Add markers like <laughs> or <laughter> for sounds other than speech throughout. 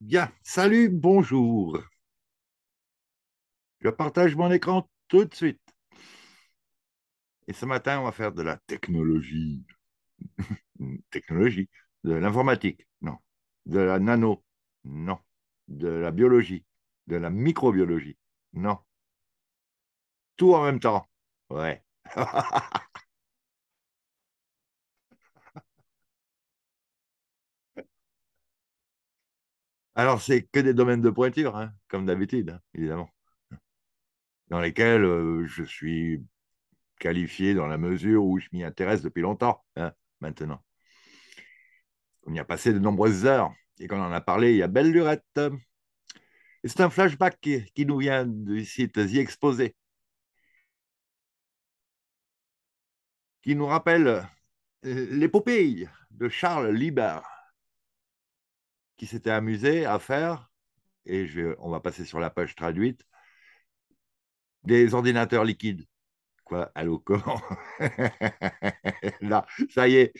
Bien, salut, bonjour. Je partage mon écran tout de suite. Et ce matin, on va faire de la technologie. <laughs> technologie, de l'informatique, non. De la nano, non. De la biologie, de la microbiologie, non. Tout en même temps, ouais. <laughs> Alors, c'est que des domaines de pointure, hein, comme d'habitude, hein, évidemment, dans lesquels euh, je suis qualifié dans la mesure où je m'y intéresse depuis longtemps, hein, maintenant. On y a passé de nombreuses heures, et qu'on en a parlé il y a belle lurette. C'est un flashback qui, nous vient du site The Exposé, qui nous rappelle euh, l'épopée de Charles Libert qui s'était amusé à faire, et je, on va passer sur la page traduite, des ordinateurs liquides. Quoi Allô, comment <laughs> Là, ça y est,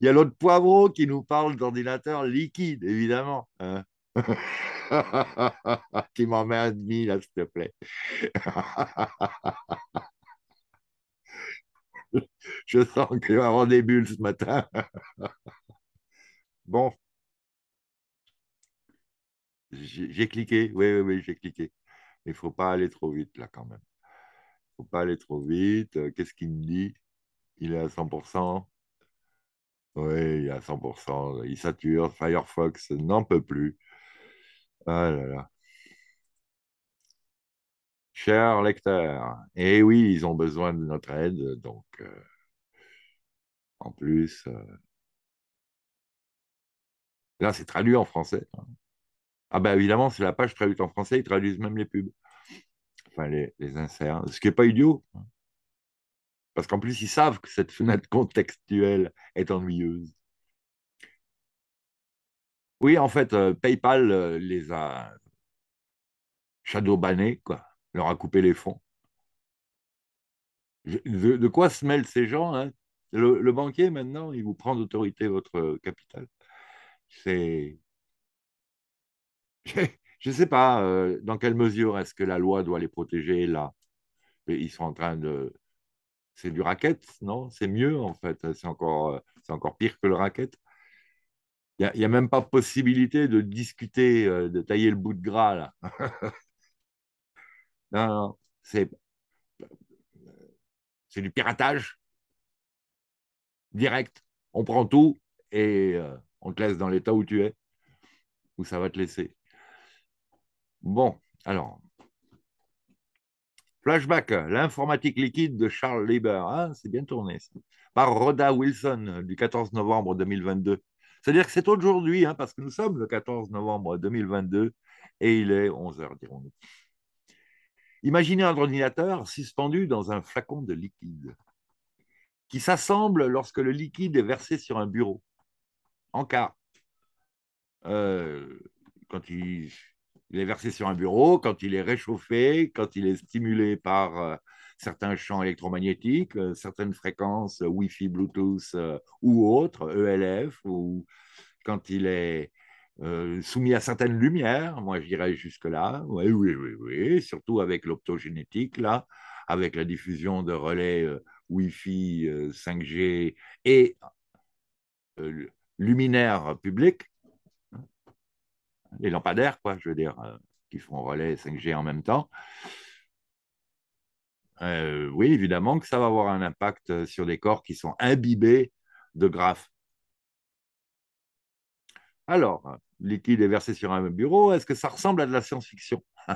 il y a l'autre poivreau qui nous parle d'ordinateurs liquides, évidemment. Hein tu <laughs> m'en mets un demi, là, s'il te plaît. <laughs> Je sens qu'il y a avoir des bulles ce matin. bon, j'ai cliqué, oui, oui, oui, j'ai cliqué. Il ne faut pas aller trop vite, là, quand même. Il ne faut pas aller trop vite. Euh, qu'est-ce qu'il me dit Il est à 100%. Oui, il est à 100%. Il sature. Firefox n'en peut plus. Ah là là. Cher lecteur, et eh oui, ils ont besoin de notre aide, donc euh, en plus, euh, là c'est traduit en français. Hein. Ah ben évidemment, c'est la page traduite en français, ils traduisent même les pubs. Enfin, les, inserts. Ce qui n'est pas idiot. Hein. Parce qu'en plus, ils savent que cette fenêtre <laughs> contextuelle est ennuyeuse. Oui, en fait, euh, PayPal euh, les a shadow shadowbannés, quoi. Leur a coupé les fonds. de, quoi se mêlent ces gens hein? le banquier, maintenant, il vous prend d'autorité votre capital. C'est <laughs> je ne sais pas euh, dans quelle mesure est-ce que la loi doit les protéger là. Ils sont en train de. C'est du racket, non C'est mieux en fait. C'est encore, euh, c'est encore pire que le racket. Il n'y a, même pas possibilité de discuter, euh, de tailler le bout de gras là. <laughs> non, non, c'est, c'est du piratage direct. On prend tout et on te laisse dans l'état où tu es, où ça va te laisser. Bon, alors. Flashback, l'informatique liquide de Charles Lieber. Hein, c'est bien tourné, Par Rhoda Wilson du 14 novembre 2022. C'est-à-dire que c'est aujourd'hui, hein, parce que nous sommes le 14 novembre 2022 et il est 11h, dirons-nous. Imaginez un ordinateur suspendu dans un flacon de liquide qui s'assemble lorsque le liquide est versé sur un bureau. En cas, euh, quand il il est versé sur un bureau, quand il est réchauffé, quand il est stimulé par euh, certains champs électromagnétiques, euh, certaines fréquences euh, Wi-Fi, Bluetooth ou autres, ELF, ou quand il est soumis à certaines lumières, moi je dirais jusque-là, oui, oui, oui, oui, surtout avec l'optogénétique, là, avec la diffusion de relais Wi-Fi, 5G et luminaire public les lampadaires, quoi, je veux dire, euh, qui font relais 5G en même temps. Euh, oui, évidemment que ça va avoir un impact sur des corps qui sont imbibés de graphes. Alors, liquide est versé sur un bureau, est-ce que ça ressemble à de la science-fiction <laughs>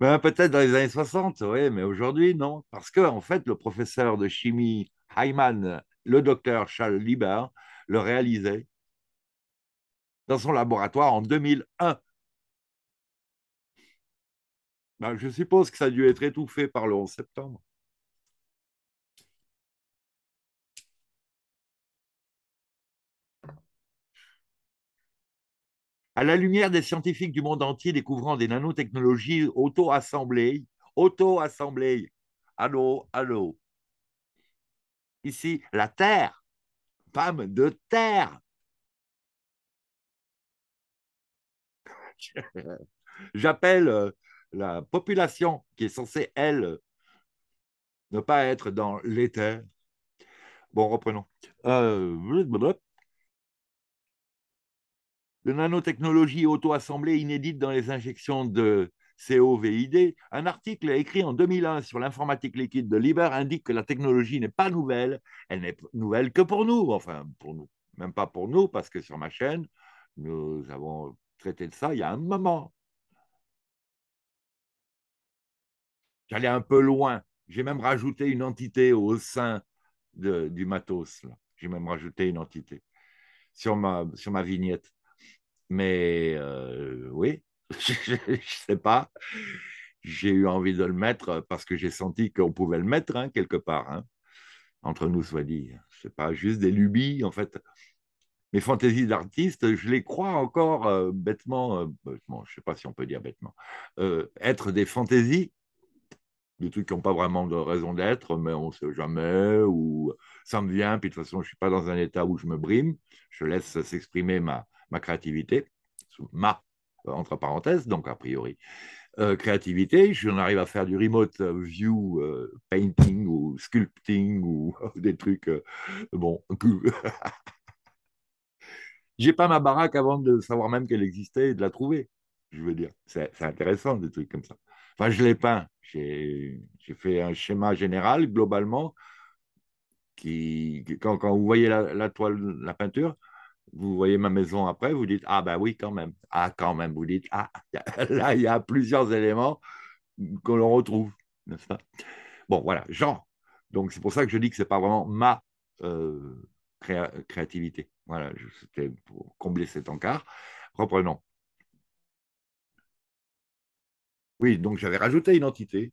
ben, Peut-être dans les années 60, oui, mais aujourd'hui, non. Parce que, en fait, le professeur de chimie Heimann, le docteur Charles Lieber, le réalisait dans son laboratoire en 2001. Ben, je suppose que ça a dû être étouffé par le 11 septembre. À la lumière des scientifiques du monde entier découvrant des nanotechnologies auto-assemblées, auto-assemblées, allô, allô. Ici, la Terre, femme de Terre, <laughs> J'appelle euh, la population qui est censée, elle, ne pas être dans l'éther. Bon, reprenons. Euh... De nanotechnologie auto-assemblée inédite dans les injections de COVID. Un article écrit en 2001 sur l'informatique liquide de Liber indique que la technologie n'est pas nouvelle, elle n'est nouvelle que pour nous, enfin pour nous, même pas pour nous, parce que sur ma chaîne, nous avons traité de ça il y a un moment. J'allais un peu loin. J'ai même rajouté une entité au sein du matos. J'ai même rajouté une entité sur ma, sur ma vignette. Mais euh, oui, <laughs> je ne sais pas. J'ai eu envie de le mettre parce que j'ai senti qu'on pouvait le mettre hein, quelque part. Hein. Entre nous, soit dit. Ce n'est pas juste des lubies, en fait mes fantaisies d'artiste, je les crois encore euh, euh, bêtement, je ne sais pas si on peut dire bêtement, euh, être des fantaisies, des trucs qui n'ont pas vraiment de raison d'être, mais on ne sait jamais, ou ça me vient, puis de toute façon, je ne suis pas dans un état où je me brime, je laisse s'exprimer ma, ma créativité, ma, entre parenthèses, donc a priori. créativité, j'en arrive à faire du remote view painting ou sculpting ou <laughs> des trucs, bon, j'ai pas ma baraque avant de savoir même qu'elle existait et de la trouver. Je veux dire, c'est intéressant des trucs comme ça. Enfin, je l'ai peint. J'ai fait un schéma général, globalement, qui, quand, vous voyez la, toile, la peinture, vous voyez ma maison après, vous dites Ah, ben oui, quand même. Ah, quand même, vous dites Ah, <laughs> là, il y a plusieurs éléments que l'on retrouve, n'est-ce pas Bon, voilà, genre. Donc, c'est pour ça que je dis que ce n'est pas vraiment ma. Euh, créativité. Voilà, c'était pour combler cet encart. Reprenons. Oui, donc j'avais rajouté une entité.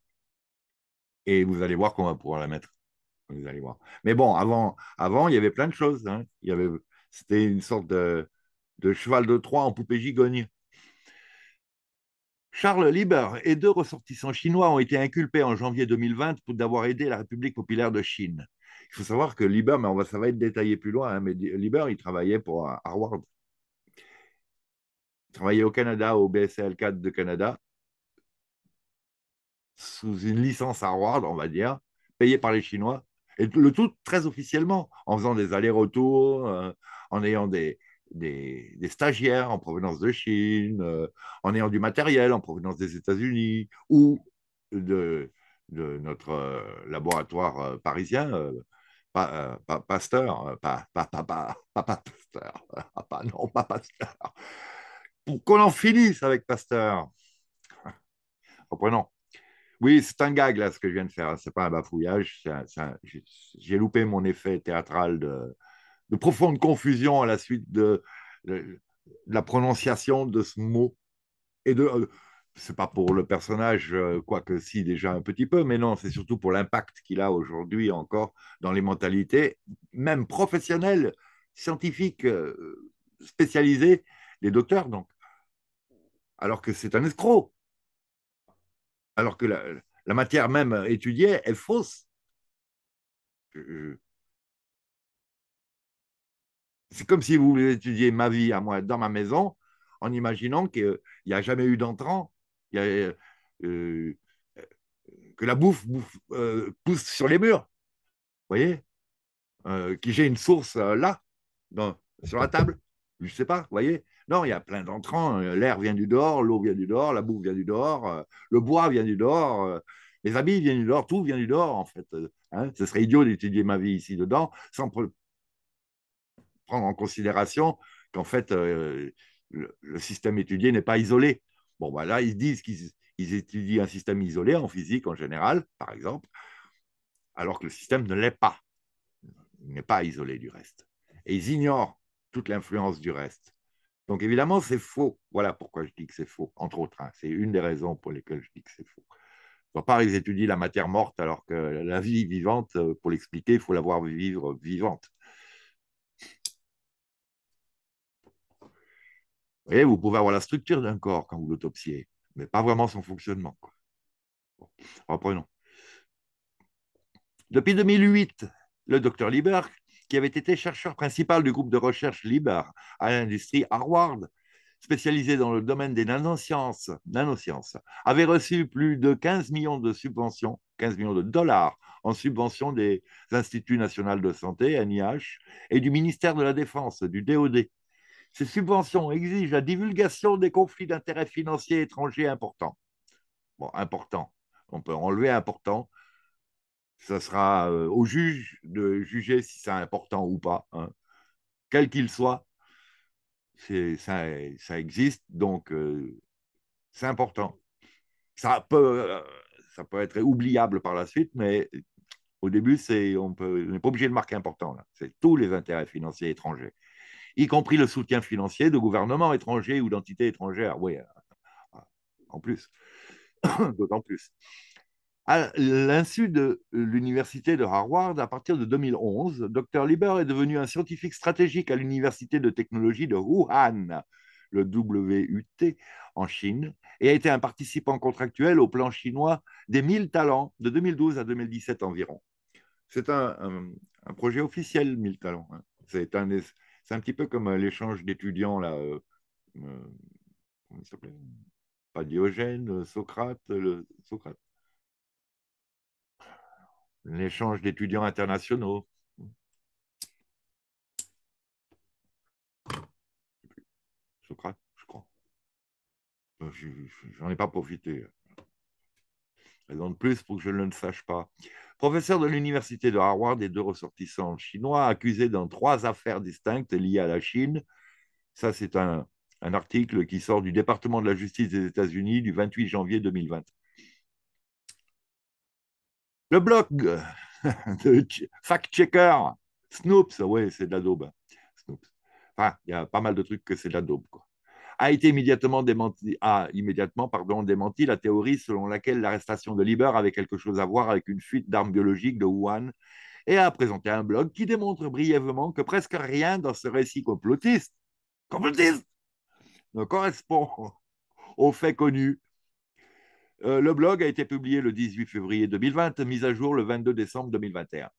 Et vous allez voir qu'on va pouvoir la mettre. Vous allez voir. Mais bon, avant, avant il y avait plein de choses. Hein. c'était une sorte de, de cheval de Troie en poupée gigogne. Charles Lieber et deux ressortissants chinois ont été inculpés en janvier 2020 pour d'avoir aidé la République populaire de Chine. Il faut savoir que Lieber, mais on va, ça va être détaillé plus loin, hein, mais Lieber, il travaillait pour euh, Harvard. Il travaillait au Canada, au BSL4 de Canada, sous une licence Harvard, on va dire, payée par les Chinois, et le tout très officiellement, en faisant des allers-retours, euh, en ayant des, des, stagiaires en provenance de Chine, euh, en ayant du matériel en provenance des États-Unis ou de, de notre laboratoire parisien, pas, euh, Pasteur, pas, pas, pas, Pasteur, ah, pas, non, pas Pasteur, pour qu'on en finisse avec Pasteur. Reprenons. Ah, oh, oui, c'est un gag là ce que je viens de faire, hein. c'est pas un bafouillage, j'ai loupé mon effet théâtral de, de, profonde confusion à la suite de la prononciation de ce mot et de, euh, c'est pas pour le personnage, euh, quoique si déjà un petit peu, mais non, c'est surtout pour l'impact qu'il a aujourd'hui encore dans les mentalités, même professionnelles, scientifiques, euh, spécialisées, les docteurs, donc. Alors que c'est un escroc. Alors que la, matière même étudiée est fausse. C'est comme si vous étudiez ma vie à moi dans ma maison en imaginant qu'il n'y a jamais eu d'entrant euh, euh, que la bouffe, euh, pousse sur les murs. Vous voyez Qui j'ai une source là, sur la table. Je ne sais pas, vous voyez Non, il y a plein d'entrants. L'air vient du dehors, l'eau vient du dehors, la bouffe vient du dehors, le bois vient du dehors, les habits viennent du dehors, tout vient du dehors, en fait. Hein. Ce serait idiot d'étudier ma vie ici dedans sans prendre en considération qu'en fait, le, système étudié n'est pas isolé. Bon, voilà, bah, là, ils disent qu'ils étudient un système isolé en physique en général, par exemple, alors que le système ne l'est pas. Il n'est pas isolé du reste. Et ils ignorent toute l'influence du reste. Donc évidemment, c'est faux. Voilà pourquoi je dis que c'est faux, entre autres. Hein. C'est une des raisons pour lesquelles je dis que c'est faux. Par part, ils étudient la matière morte alors que la vie vivante, euh, pour l'expliquer, il faut la voir vivre vivante. Vous vous pouvez avoir la structure d'un corps quand vous l'autopsiez, mais pas vraiment son fonctionnement. reprenons. Depuis 2008, le docteur Lieber, qui avait été chercheur principal du groupe de recherche Lieber à l'industrie Harvard, spécialisé dans le domaine des nanosciences, avait reçu plus de 15 millions de subventions, 15 millions de dollars en subventions des Instituts nationaux de santé, NIH, et du ministère de la Défense, du DOD, ces subventions exigent la divulgation des conflits d'intérêts financiers étrangers importants. Bon, important. On peut enlever important. Ça sera euh, au juge de juger si c'est important ou pas. Hein. Quel qu'il soit, ça, ça, existe, donc euh, c'est important. Ça peut, euh, ça peut être oubliable par la suite, mais au début, on n'est pas obligé de marquer important. C'est tous les intérêts financiers étrangers y compris le soutien financier de gouvernements étrangers ou d'entités étrangères. Oui, euh, en plus, <coughs> d'autant plus. À l'insu de l'université de Harvard, à partir de 2011, Dr. Lieber est devenu un scientifique stratégique à l'université de technologie de Wuhan, le WUT, en Chine, et a été un participant contractuel au plan chinois des 1000 talents de 2012 à 2017 environ. C'est un, projet officiel, 1000 talents. Hein. C'est un c'est un petit peu comme euh, l'échange d'étudiants, là. Euh, euh, comment il s'appelait Pas Diogène, Socrate, le, Socrate. L'échange d'étudiants internationaux. Socrate, je crois. J'en ai pas profité. Raison de plus pour que je ne le sache pas. Professeur de l'Université de Harvard et deux ressortissants chinois accusés dans trois affaires distinctes liées à la Chine. Ça, c'est un, article qui sort du département de la justice des États-Unis du 28 janvier 2020. Le blog <laughs> de fact-checker, Snoops, oui, c'est de la daube. Hein. Enfin, il y a pas mal de trucs que c'est de la daube. Quoi a été immédiatement démenti, a immédiatement pardon, démenti la théorie selon laquelle l'arrestation de Liber avait quelque chose à voir avec une fuite d'armes biologiques de Wuhan et a présenté un blog qui démontre brièvement que presque rien dans ce récit complotiste, complotiste ne correspond aux faits connus. Euh, le blog a été publié le 18 février 2020, mis à jour le 22 décembre 2021.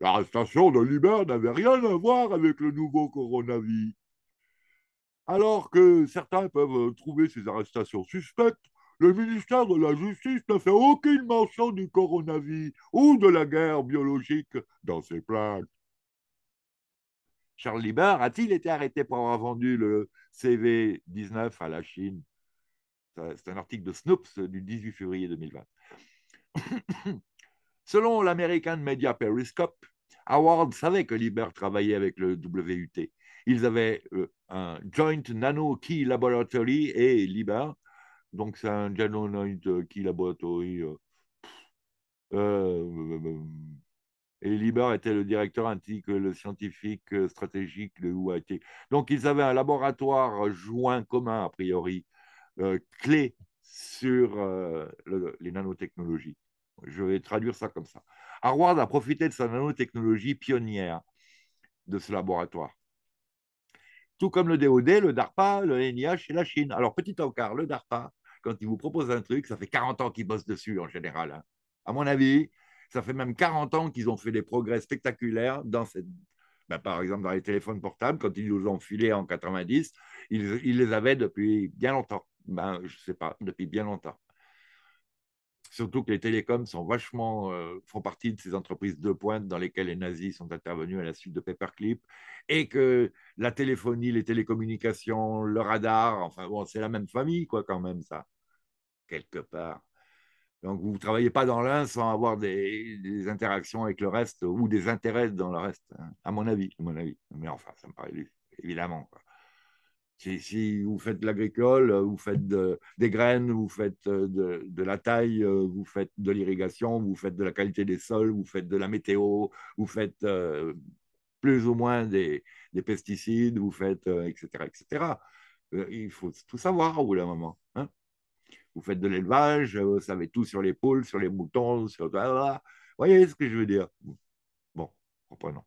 L'arrestation de Liber n'avait rien à voir avec le nouveau coronavirus. Alors que certains peuvent euh, trouver ces arrestations suspectes, le ministère de la Justice ne fait aucune mention du coronavirus ou de la guerre biologique dans ses plaintes. Charles Lieber a-t-il été arrêté pour avoir vendu le CV-19 à la Chine C'est un article de Snoops du 18 février 2020. <coughs> Selon l'American Media Periscope, Howard savait que Lieber travaillait avec le WUT ils avaient euh, un Joint Nano Key Laboratory et LIBA. Donc, c'est un Joint Key Laboratory. Euh, euh, et Liber était le directeur ainsi que le scientifique stratégique de UIT. Donc, ils avaient un laboratoire joint commun, a priori, clé sur les nanotechnologies. Je vais traduire ça comme ça. Harvard a profité de sa nanotechnologie pionnière de ce laboratoire tout comme le DOD, le DARPA, le NIH et la Chine. Alors, petit encart, le DARPA, quand il vous propose un truc, ça fait 40 ans qu'ils bossent dessus en général. Hein. À mon avis, ça fait même 40 ans qu'ils ont fait des progrès spectaculaires dans cette... Ben, par exemple, dans les téléphones portables, quand ils nous ont filé en 90, ils, les avaient depuis bien longtemps. Ben, je ne sais pas, depuis bien longtemps surtout que les télécoms sont vachement, euh, font partie de ces entreprises de pointe dans lesquelles les nazis sont intervenus à la suite de Paperclip, et que la téléphonie, les télécommunications, le radar, enfin bon, c'est la même famille, quoi, quand même, ça, quelque part. Donc, vous ne travaillez pas dans l'un sans avoir des, interactions avec le reste ou des intérêts dans le reste, hein, à mon avis, à mon avis. Mais enfin, ça me paraît évidemment. Si, vous faites de l'agricole, euh, vous faites des graines, vous faites euh, de, la taille, euh, vous faites de l'irrigation, vous faites de la qualité des sols, vous faites de la météo, vous faites plus ou moins des, pesticides, vous faites, etc., etc. il faut tout savoir au bout d'un moment. Hein. vous faites de l'élevage, vous savez tout sur les poules, sur les moutons, sur... Ah vous voyez ce que je veux dire Bon, reprenons.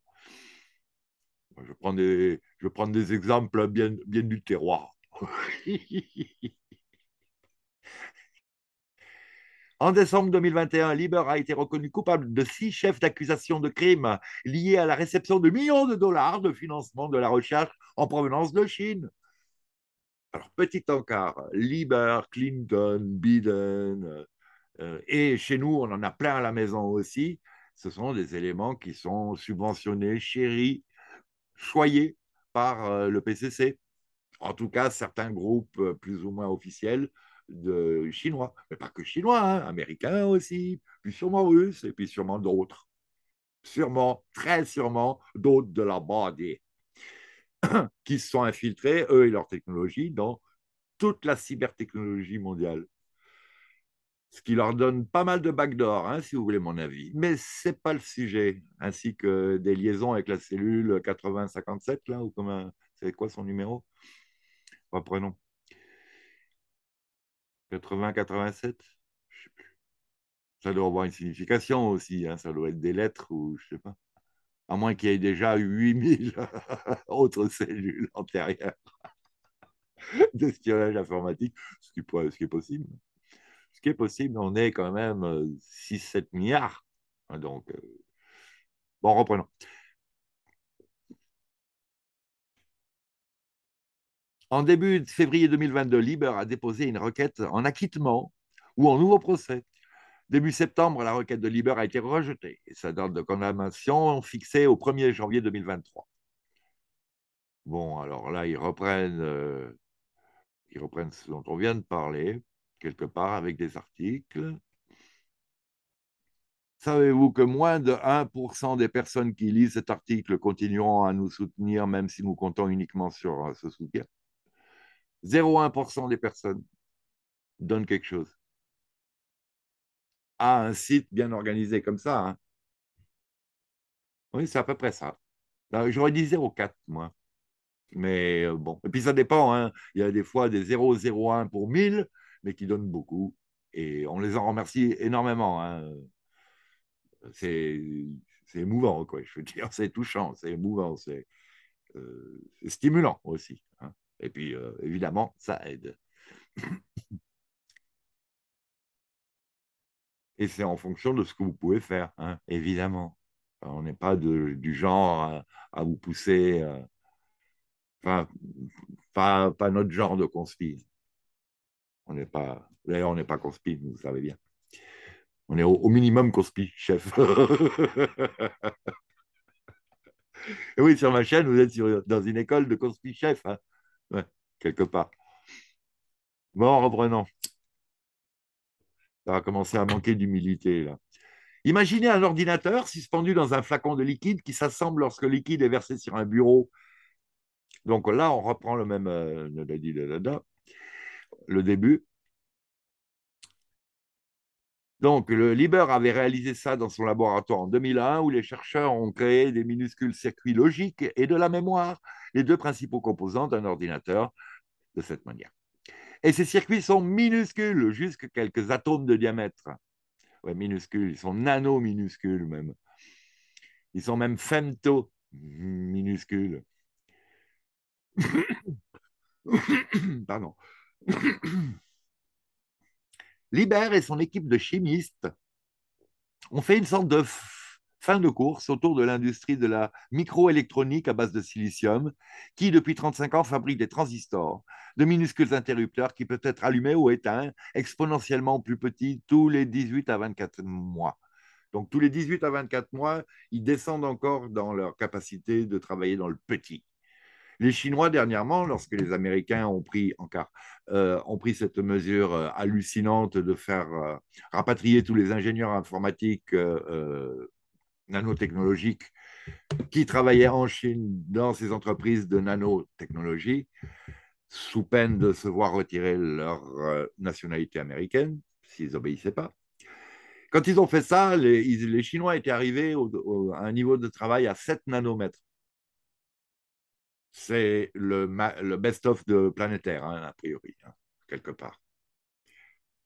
Je prends des, je prends des exemples bien, bien du terroir. <laughs> En décembre 2021, Lieber a été reconnu coupable de six chefs d'accusation de crimes liés à la réception de millions de dollars de financement de la recherche en provenance de Chine. Alors, petit encart, Lieber, Clinton, Biden, euh, et chez nous, on en a plein à la maison aussi, ce sont des éléments qui sont subventionnés, chéris, choyés par euh, le PCC, en tout cas certains groupes euh, plus ou moins officiels de chinois, mais pas que chinois, hein, américains aussi, puis sûrement russes, et puis sûrement d'autres. Sûrement, très sûrement, d'autres de la bande <coughs> qui se sont infiltrés, eux et leur technologie, dans toute la cybertechnologie mondiale ce qui leur donne pas mal de backdoor, hein, si vous voulez mon avis. Mais c'est pas le sujet, ainsi que des liaisons avec la cellule 8057, là, ou comme un... C'est quoi son numéro Pas prénom. 8087 Je sais plus. Ça doit avoir une signification aussi, hein, ça doit être des lettres ou je sais pas. À moins qu'il y ait déjà 8000 <laughs> autres cellules antérieures <laughs> d'espionnage informatique, ce qui, pourrait, ce qui est possible ce qui est possible. On est quand même 6-7 euh, milliards. Hein, donc, euh, bon, reprenons. En début de février 2022, Liber a déposé une requête en acquittement ou en nouveau procès. Début septembre, la requête de Liber a été rejetée et sa date de condamnation fixée au 1er janvier 2023. Bon, alors là, ils reprennent, euh, ils reprennent ce dont on vient de parler quelque part avec des articles. Savez-vous que moins de 1% des personnes qui lisent cet article continueront à nous soutenir, même si nous comptons uniquement sur euh, ce soutien 0,1% des personnes donnent quelque chose à un site bien organisé comme ça. Hein. Oui, c'est à peu près ça. Ben, j'aurais dit 0,4, moi. Mais euh, bon, et puis ça dépend. Hein. Il y a des fois des 0,01 pour 1000 mais qui donnent beaucoup. Et on les en remercie énormément. Hein. C'est émouvant, quoi. Je veux dire, c'est touchant, c'est émouvant, c'est euh, stimulant aussi. Hein. Et puis, euh, évidemment, ça aide. Et c'est en fonction de ce que vous pouvez faire, hein, évidemment. On n'est pas du genre à, vous pousser, euh, enfin pas, pas, pas, notre genre de conspire. On n'est pas. D'ailleurs, on n'est pas conspi, vous savez bien. On est au, minimum conspi, chef. <laughs> Et oui, sur ma chaîne, vous êtes dans une école de conspi chef, hein. quelque part. Bon, reprenons. Ça a commencé à manquer d'humilité, là. Imaginez un ordinateur suspendu dans un flacon de liquide qui s'assemble lorsque le liquide est versé sur un bureau. Donc là, on reprend le même. Euh, le début. Donc, le Liber avait réalisé ça dans son laboratoire en 2001, où les chercheurs ont créé des minuscules circuits logiques et de la mémoire, les deux principaux composants d'un ordinateur, de cette manière. Et ces circuits sont minuscules, jusque quelques atomes de diamètre. Oui, minuscules, ils sont nano-minuscules même. Ils sont même femto-minuscules. <coughs> Pardon. <coughs> liber et son équipe de chimistes ont fait une sorte de fin de course autour de l'industrie de la microélectronique à base de silicium, qui depuis 35 ans fabrique des transistors, de minuscules interrupteurs qui peuvent être allumés ou éteints, exponentiellement plus petits tous les 18 à 24 mois. Donc tous les 18 à 24 mois, ils descendent encore dans leur capacité de travailler dans le petit. Les Chinois, dernièrement, lorsque les Américains ont pris, euh, cette mesure euh, hallucinante de faire euh, rapatrier tous les ingénieurs informatiques nanotechnologiques qui travaillaient en Chine dans ces entreprises de nanotechnologie, sous peine de se voir retirer leur nationalité américaine, s'ils obéissaient pas. Quand ils ont fait ça, les, Chinois étaient arrivés à un niveau de travail à 7 nanomètres c'est le, best-of de Planétaire, hein, a priori, hein, quelque part.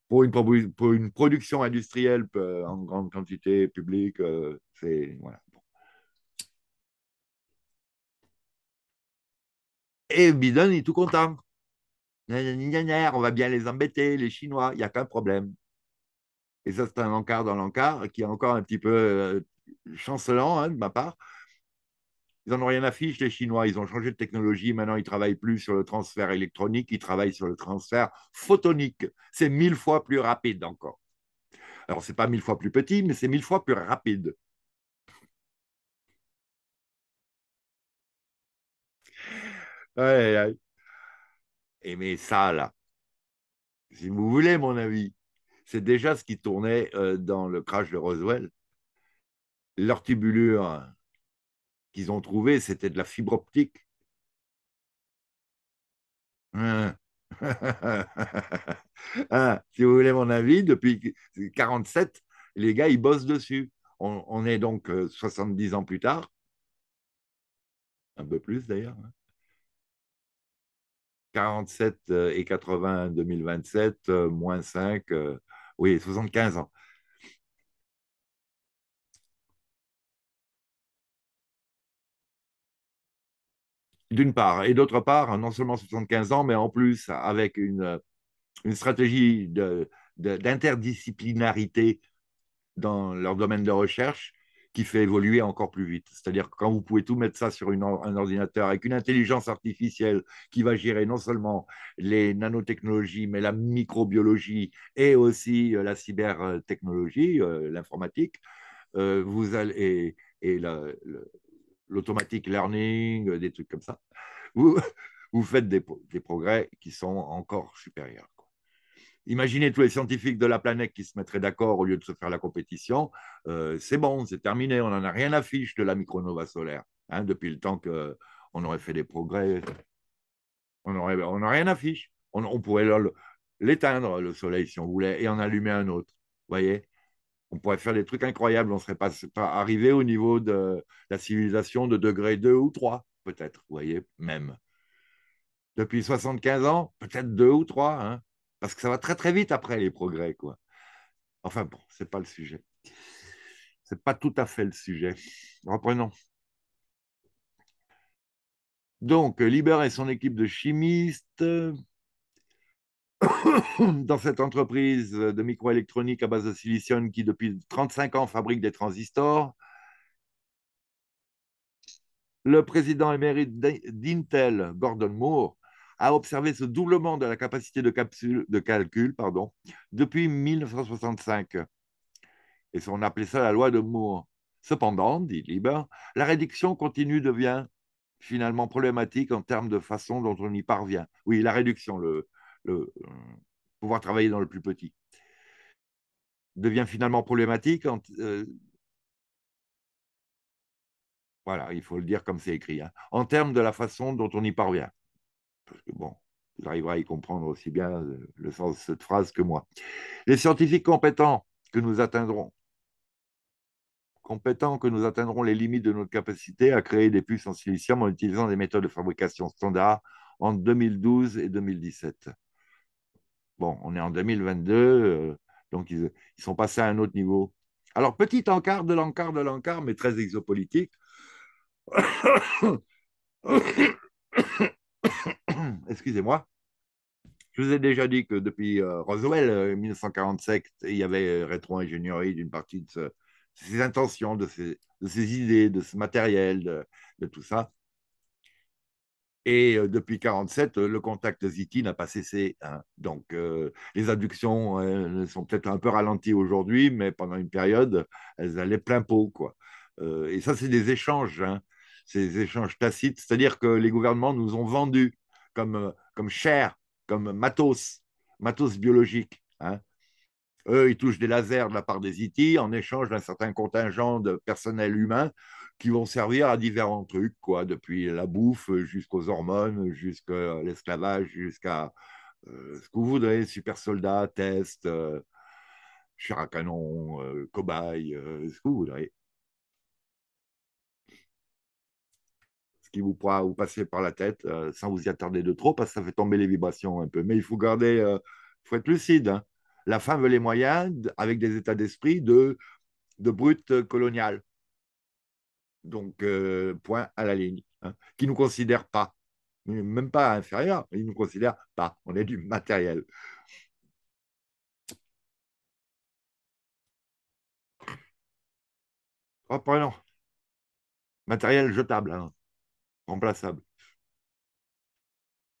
Pour une, production industrielle euh, en grande quantité publique, euh, c'est. Voilà. Et Biden est tout content. On va bien les embêter, les Chinois, il n'y a qu'un problème. Et ça, c'est un encart dans l'encart qui est encore un petit peu euh, chancelant hein, de ma part. Ils n'en ont rien à les Chinois. Ils ont changé de technologie. Maintenant, ils ne travaillent plus sur le transfert électronique, ils travaillent sur le transfert photonique. C'est mille fois plus rapide encore. Alors, ce n'est pas mille fois plus petit, mais c'est mille fois plus rapide. Et eh, mais ça, là, si vous voulez mon avis, c'est déjà ce qui tournait euh, dans le crash de Roswell. tubulure qu'ils ont trouvé, c'était de la fibre optique. Hein. <laughs> Hein, si vous voulez mon avis, depuis 1947, les gars, ils bossent dessus. On, on, est donc 70 euh, ans plus tard, un peu plus d'ailleurs. 47 hein. euh, et 80, 2027, euh, moins 5, oui, 75 ans. d'une part. Et d'autre part, non seulement 75 ans, mais en plus avec une, stratégie d'interdisciplinarité dans leur domaine de recherche qui fait évoluer encore plus vite. C'est-à-dire que quand vous pouvez tout mettre ça sur un ordinateur avec une intelligence artificielle qui va gérer non seulement les nanotechnologies, mais la microbiologie et aussi euh, la cybertechnologie, euh, l'informatique, euh, vous allez, et, l'automatic learning, euh, des trucs comme ça, vous, <laughs> vous faites des, des, progrès qui sont encore supérieurs. Imaginez tous les scientifiques de la planète qui se mettraient d'accord au lieu de se faire la compétition. Euh, c'est bon, c'est terminé, on n'en a rien à fiche de la micronova solaire. Hein, depuis le temps qu'on aurait fait des progrès, on n'en on rien à fiche. On, on pourrait l'éteindre, le soleil, si on voulait, et en allumer un autre. voyez on pourrait faire des trucs incroyables. On ne serait pas, arrivé au niveau de la civilisation de degré 2 ou 3, peut-être, vous voyez, même. Depuis 75 ans, peut-être 2 ou 3, hein, parce que ça va très très vite après les progrès. quoi. Enfin bon, ce n'est pas le sujet. Ce n'est pas tout à fait le sujet. Reprenons. Donc, Liber et son équipe de chimistes <coughs> dans cette entreprise de microélectronique à base de silicium qui depuis 35 ans fabrique des transistors. Le président émérite d'Intel, Gordon Moore, a observé ce doublement de la capacité de, calcul pardon, depuis 1965. Et on appelait ça la loi de Moore. Cependant, dit Lieber, la réduction continue devient finalement problématique en termes de façon dont on y parvient. Oui, la réduction, le, le, euh, pouvoir travailler dans le plus petit, devient finalement problématique. En, euh, voilà, il faut le dire comme c'est écrit, hein, en termes de la façon dont on y parvient. Parce que bon, vous arriverez à y comprendre aussi bien euh, le sens de cette phrase que moi. Les scientifiques compétents que nous atteindrons, compétents que nous atteindrons les limites de notre capacité à créer des puces en silicium en utilisant des méthodes de fabrication standard en 2012 et 2017. Bon, on est en 2022, euh, donc ils, sont passés à un autre niveau. Alors, petit encart de l'encart de l'encart, mais très exopolitique. <coughs> Excusez-moi. Je vous ai déjà dit que depuis euh, Roswell, 1947, euh, il y avait rétro-ingénierie d'une partie de, ses intentions, de ses, idées, de ce matériel, de tout ça. Et euh, depuis 1947, euh, le contact Ziti n'a pas cessé. Hein. Donc, euh, les abductions elles sont peut-être un peu ralenties aujourd'hui, mais pendant une période, elles allaient plein pot. Quoi. et ça, c'est des échanges, hein. c'est des échanges tacites. C'est-à-dire que les gouvernements nous ont vendus comme, comme chair, comme matos, matos biologique. Hein. Eux, ils touchent des lasers de la part des Ziti en échange d'un certain contingent de personnel humain qui vont servir à différents trucs, quoi, depuis la bouffe jusqu'aux hormones, jusqu'à l'esclavage, jusqu'à euh, ce que vous voudrez, super soldats, test, euh, chars à canon, euh, cobayes, ce que vous voudrez. Ce qui vous pourra vous passer par la tête sans vous y attarder de trop, parce que ça fait tomber les vibrations un peu. Mais il faut garder, faut être lucide. Hein. La femme veut les moyens avec des états d'esprit de, de brut donc, euh, point à la ligne. Hein. qui ne nous considère pas, même pas inférieur, il ne nous considère pas. On est du matériel. Oh, pardon. Matériel jetable, hein. remplaçable.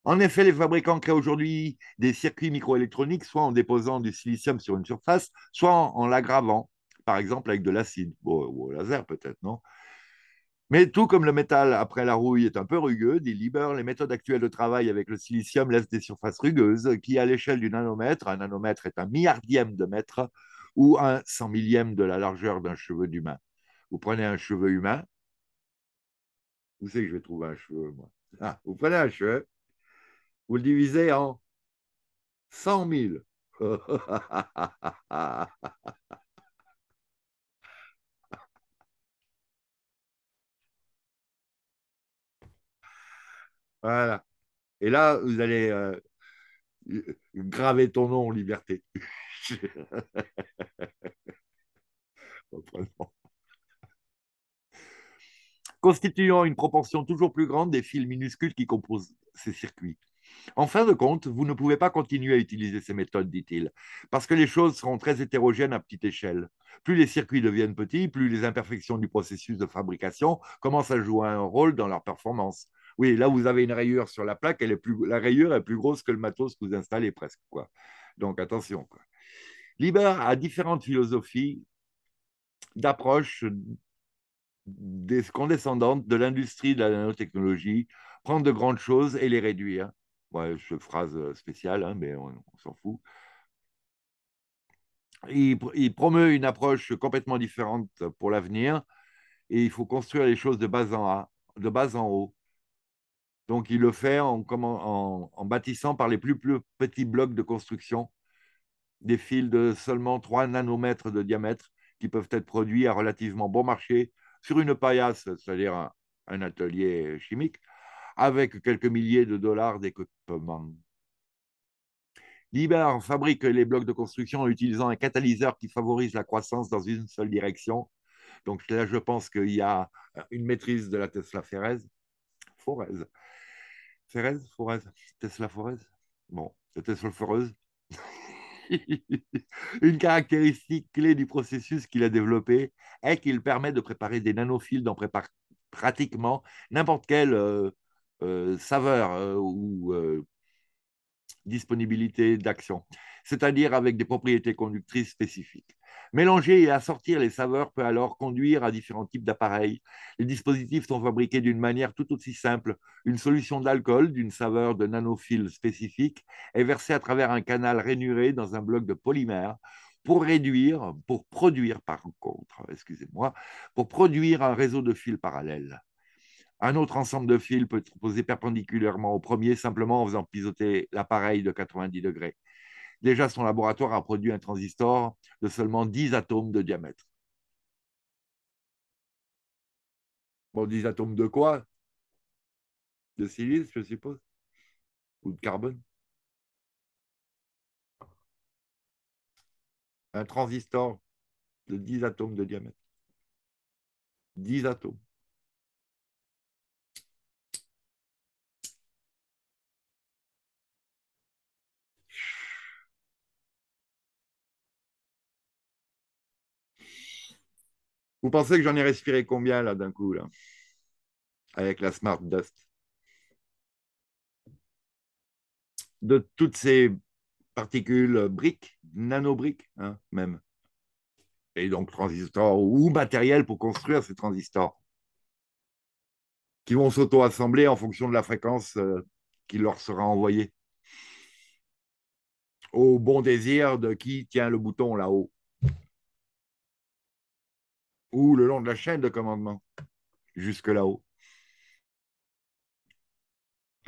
En effet, les fabricants créent aujourd'hui des circuits microélectroniques, soit en déposant du silicium sur une surface, soit en, l'aggravant, par exemple avec de l'acide, ou au laser peut-être, non mais tout comme le métal après la rouille est un peu rugueux, dit Lieber, les méthodes actuelles de travail avec le silicium laissent des surfaces rugueuses qui, à l'échelle du nanomètre, un nanomètre est un milliardième de mètre ou un cent millième de la largeur d'un cheveu d'humain. Vous prenez un cheveu humain, vous savez que je vais trouver un cheveu, moi ah, Vous prenez un cheveu, vous le divisez en cent mille. <laughs> Voilà. Et là, vous allez euh, graver ton nom en liberté. <laughs> Constituant une proportion toujours plus grande des fils minuscules qui composent ces circuits. En fin de compte, vous ne pouvez pas continuer à utiliser ces méthodes, dit-il, parce que les choses seront très hétérogènes à petite échelle. Plus les circuits deviennent petits, plus les imperfections du processus de fabrication commencent à jouer un rôle dans leur performance. Oui, là, vous avez une rayure sur la plaque, elle est la rayure est plus grosse que le matos que vous installez presque. Quoi. Donc, attention. Quoi. Liber a différentes philosophies d'approche condescendantes de l'industrie de la nanotechnologie, prendre de grandes choses et les réduire. Ouais, je phrase euh, spéciale, hein, mais on, s'en fout. Il, promeut une approche complètement différente pour l'avenir et il faut construire les choses de base en, de bas en haut. Donc, il le fait en, bâtissant par les plus, petits blocs de construction des fils de seulement 3 nanomètres de diamètre qui peuvent être produits à relativement bon marché sur une paillasse, c'est-à-dire un, atelier chimique, avec quelques milliers de dollars d'équipement. Liber fabrique les blocs de construction en utilisant un catalyseur qui favorise la croissance dans une seule direction. Donc là, je pense qu'il y a une maîtrise de la Tesla Tesla <laughs> Une caractéristique clé du processus qu'il a développé est qu'il permet de préparer des nanofils dans pratiquement n'importe quelle euh, euh, saveur euh, ou disponibilité d'action, c'est-à-dire avec des propriétés conductrices spécifiques. Mélanger et assortir les saveurs peut alors conduire à différents types d'appareils. Les dispositifs sont fabriqués d'une manière tout aussi simple. Une solution d'alcool d'une saveur de nanofil spécifique est versée à travers un canal rainuré dans un bloc de polymère pour réduire, pour produire par contre, excusez-moi, pour produire un réseau de fils parallèles. Un autre ensemble de fils peut être posé perpendiculairement au premier simplement en faisant pisoter l'appareil de 90 degrés. Déjà, son laboratoire a produit un transistor de seulement 10 atomes de diamètre. Bon, 10 atomes de quoi De silice, je suppose Ou de carbone Un transistor de 10 atomes de diamètre. 10 atomes. Vous pensez que j'en ai respiré combien là d'un coup avec la Smart Dust De toutes ces particules euh, briques, nanobriques hein, même. Et donc transistors ou matériel pour construire ces transistors qui vont s'auto-assembler en fonction de la fréquence euh, qui leur sera envoyée. Au bon désir de qui tient le bouton là-haut ou le long de la chaîne de commandement, jusque là-haut.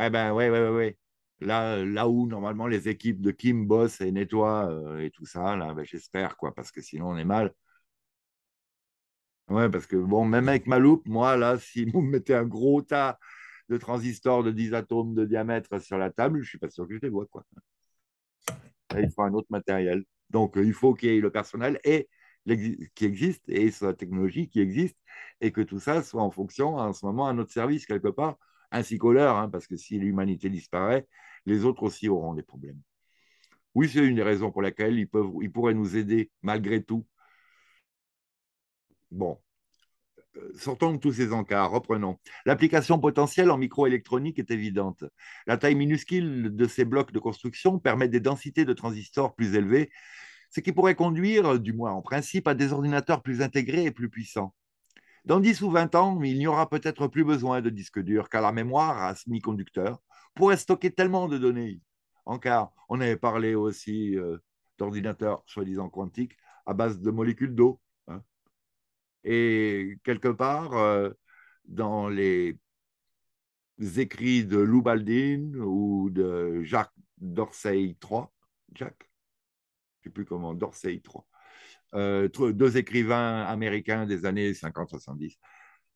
Eh ben ouais, ouais, ouais, ouais. Là, là où normalement les équipes de Kim bossent et nettoient euh, et tout ça, là, ben, j'espère, quoi, parce que sinon on est mal. Ouais, parce que bon, même avec ma loupe, moi, là, <laughs> si vous me mettez un gros tas de transistors de 10 atomes de diamètre sur la table, je ne suis pas sûr que je les vois, quoi. il faut un autre matériel. Donc, euh, il faut qu'il y ait le personnel et qui existe et sur la technologie qui existe et que tout ça soit en fonction en ce moment à notre service quelque part, ainsi qu'au leur, hein, parce que si l'humanité disparaît, les autres aussi auront des problèmes. Oui, c'est une des raisons pour laquelle ils, peuvent, ils pourraient nous aider malgré tout. Bon, euh, sortons de tous ces encarts, reprenons. L'application potentielle en microélectronique est évidente. La taille minuscule de ces blocs de construction permet des densités de transistors plus élevées ce qui pourrait conduire, du moins en principe, à des ordinateurs plus intégrés et plus puissants. Dans 10 ou 20 ans, il n'y aura peut-être plus besoin de disques durs, car la mémoire à semi conducteurs pourrait stocker tellement de données. En cas, on avait parlé aussi euh, d'ordinateurs soi-disant quantiques à base de molécules d'eau. Hein. Et quelque part, euh, dans les écrits de Loubaldine ou de Jacques d'Orsay III, Jacques, je sais plus comment, Dorsey 3. Euh, deux écrivains américains des années 50-70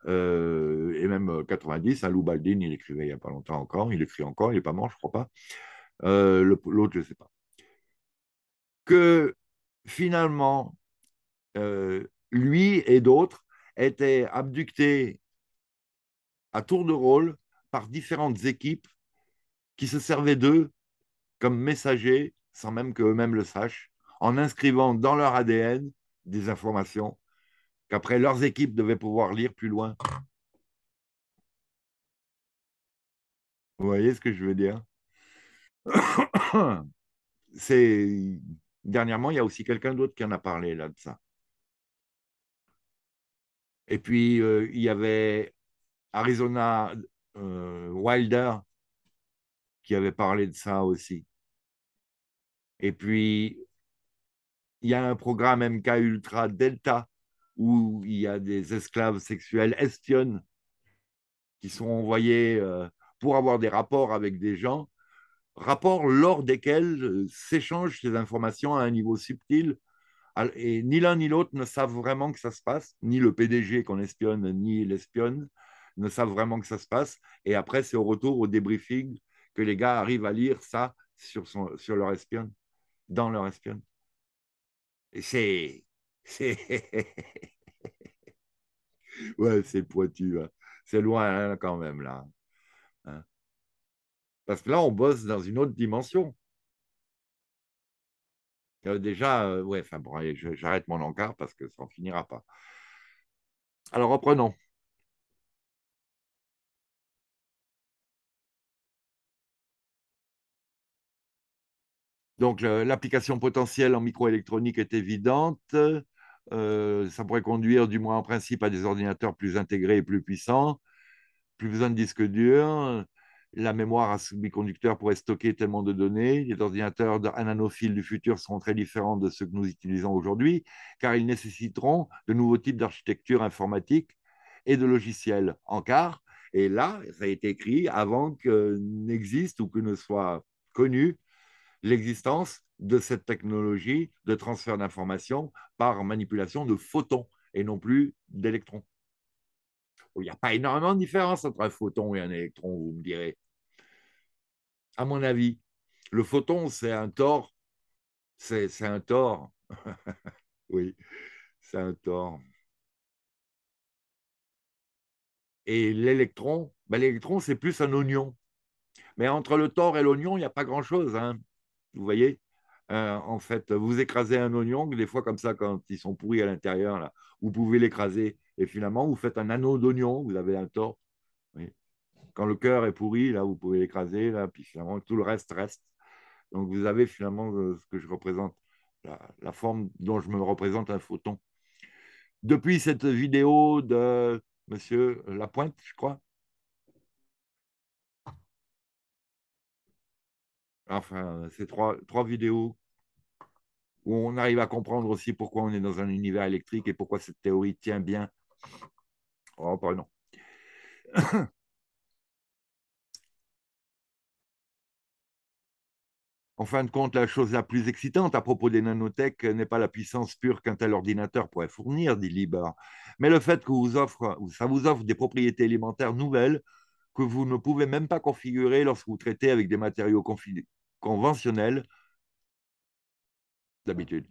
euh, et même 90. Euh, hein, Lou Baldin, il écrivait il n'y a pas longtemps encore. Il écrit encore, il n'est pas mort, je crois pas. L'autre, je ne sais pas. Que finalement, lui et d'autres étaient abductés à tour de rôle par différentes équipes qui se servaient d'eux comme messagers sans même qu'eux-mêmes le sachent en inscrivant dans leur ADN des informations qu'après leurs équipes devaient pouvoir lire plus loin. Vous voyez ce que je veux dire <coughs> C'est dernièrement, il y a aussi quelqu'un d'autre qui en a parlé là de ça. Et puis euh, il y avait Arizona euh, Wilder qui avait parlé de ça aussi. Et puis il y a un programme MK Ultra Delta où il y a des esclaves sexuels espionnes qui sont envoyés euh, pour avoir des rapports avec des gens, rapports lors desquels euh, s'échangent ces informations à un niveau subtil. Et ni l'un ni l'autre ne savent vraiment que ça se passe, ni le PDG qu'on espionne, ni l'espionne ne savent vraiment que ça se passe. Et après, c'est au retour, au débriefing, que les gars arrivent à lire ça sur, sur leur espionne, dans leur espionne. C'est. <laughs> ouais, c'est pointu. Hein. C'est loin hein, quand même, là. Hein. Parce que là, on bosse dans une autre dimension. Euh, déjà, euh, ouais, enfin j'arrête mon encart parce que ça n'en finira pas. Alors reprenons. Donc l'application potentielle en microélectronique est évidente. Euh, ça pourrait conduire, du moins en principe, à des ordinateurs plus intégrés et plus puissants, plus besoin de disques durs. La mémoire à semi conducteurs pourrait stocker tellement de données. Les ordinateurs à du futur seront très différents de ceux que nous utilisons aujourd'hui, car ils nécessiteront de nouveaux types d'architecture informatique et de logiciels en car. Et là, ça a été écrit avant que n'existe ou que ne soit connu l'existence de cette technologie de transfert d'information par manipulation de photons et non plus d'électrons. Il n'y a pas énormément de différence entre un photon et un électron, vous me direz. À mon avis, le photon, c'est un tort. C'est un tort. <laughs> oui, c'est un tort. Et l'électron, ben, l'électron, c'est plus un oignon. Mais entre le tort et l'oignon, il n'y a pas grand-chose. Hein. Vous voyez euh, En fait, vous écrasez un oignon, des fois comme ça, quand ils sont pourris à l'intérieur, vous pouvez l'écraser. Et finalement, vous faites un anneau d'oignon, vous avez un tort. Quand le cœur est pourri, là, vous pouvez l'écraser, là, puis finalement, tout le reste reste. Donc, vous avez finalement euh, ce que je représente, la, forme dont je me représente un photon. Depuis cette vidéo de Monsieur Lapointe, je crois, Enfin, c'est trois, trois vidéos où on arrive à comprendre aussi pourquoi on est dans un univers électrique et pourquoi cette théorie tient bien. Oh, pardon. En fin de compte, la chose la plus excitante à propos des nanotech n'est pas la puissance pure qu'un tel ordinateur pourrait fournir, dit Lieber. mais le fait que vous offre, ça vous offre des propriétés élémentaires nouvelles que vous ne pouvez même pas configurer lorsque vous traitez avec des matériaux conventionnel d'habitude.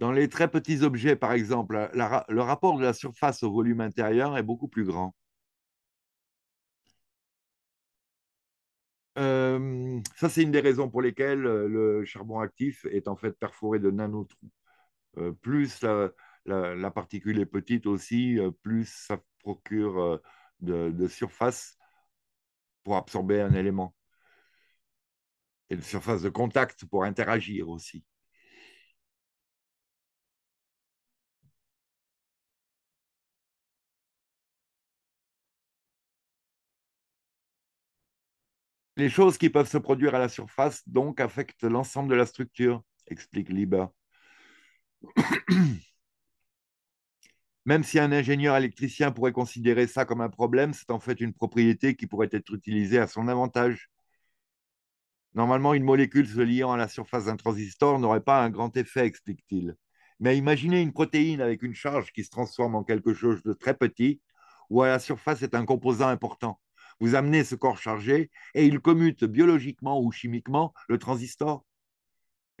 Dans les très petits objets, par exemple, le rapport de la surface au volume intérieur est beaucoup plus grand. Euh, ça, c'est une des raisons pour lesquelles euh, le charbon actif est en fait perforé de nanotrous. Euh, plus la, particule est petite aussi, plus ça procure de, de surface pour absorber un élément. Et une surface de contact pour interagir aussi. Les choses qui peuvent se produire à la surface, donc, affectent l'ensemble de la structure, explique Liba. Même si un ingénieur électricien pourrait considérer ça comme un problème, c'est en fait une propriété qui pourrait être utilisée à son avantage. Normalement, une molécule se liant à la surface d'un transistor n'aurait pas un grand effet, explique-t-il. Mais imaginez une protéine avec une charge qui se transforme en quelque chose de très petit, où à la surface est un composant important. Vous amenez ce corps chargé et il commute biologiquement ou chimiquement le transistor.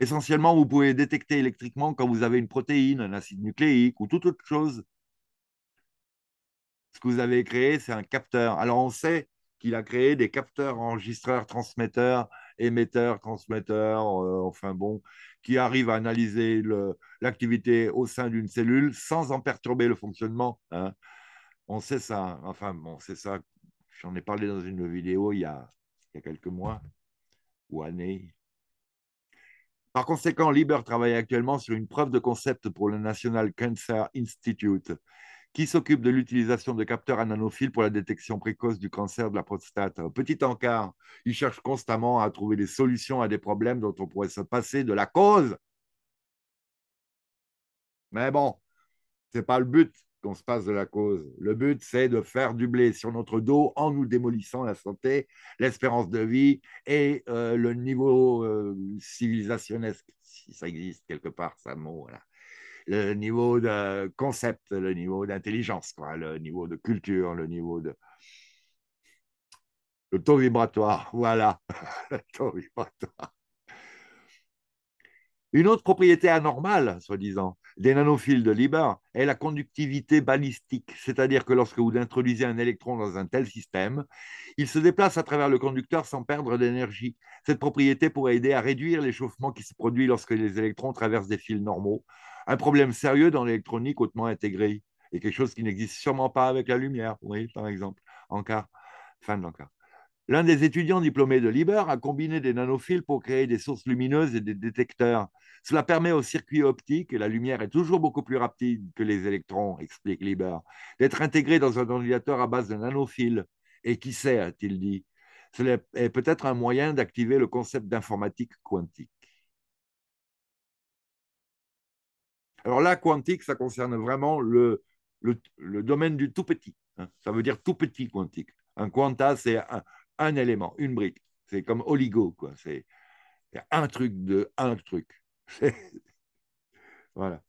Essentiellement, vous pouvez détecter électriquement quand vous avez une protéine, un acide nucléique ou toute autre chose. Ce que vous avez créé, c'est un capteur. Alors on sait qu'il a créé des capteurs, enregistreurs, transmetteurs, émetteurs, transmetteurs, euh, enfin bon, qui arrivent à analyser l'activité au sein d'une cellule sans en perturber le fonctionnement. Hein. On sait ça, hein. enfin bon, c'est ça. J'en ai parlé dans une vidéo il y a quelques mois ou années. Par conséquent, Liber travaille actuellement sur une preuve de concept pour le National Cancer Institute, qui s'occupe de l'utilisation de capteurs à nanophiles pour la détection précoce du cancer de la prostate. Petit encart, il cherche constamment à trouver des solutions à des problèmes dont on pourrait se passer de la cause. Mais bon, ce n'est pas le but qu'on se passe de la cause. Le but, c'est de faire du blé sur notre dos en nous démolissant la santé, l'espérance de vie et euh, le niveau euh, civilisationniste, si ça existe quelque part, ça mot, le niveau de concept, le niveau d'intelligence, le niveau de culture, le niveau de... Le taux vibratoire, voilà, le taux <laughs> vibratoire. Une autre propriété anormale, soi-disant, des nanophiles de Libar est la conductivité balistique, c'est-à-dire que lorsque vous introduisez un électron dans un tel système, il se déplace à travers le conducteur sans perdre d'énergie. Cette propriété pourrait aider à réduire l'échauffement qui se produit lorsque les électrons traversent des fils normaux, un problème sérieux dans l'électronique hautement intégrée, et quelque chose qui n'existe sûrement pas avec la lumière, oui, par exemple, en fin de l'encart. L'un des étudiants diplômés de Liber a combiné des nanophiles pour créer des sources lumineuses et des détecteurs. Cela permet au circuit optique, et la lumière est toujours beaucoup plus rapide que les électrons, explique Liber, d'être intégré dans un ordinateur à base de nanophiles. Et qui sait, a-t-il dit, cela est peut-être un moyen d'activer le concept d'informatique quantique. Alors là, quantique, ça concerne vraiment le, domaine du tout petit. Hein. Ça veut dire tout petit quantique. Un quanta, c'est un, un élément, une brique. C'est comme oligo, quoi. C'est un truc de un truc. <laughs> voilà.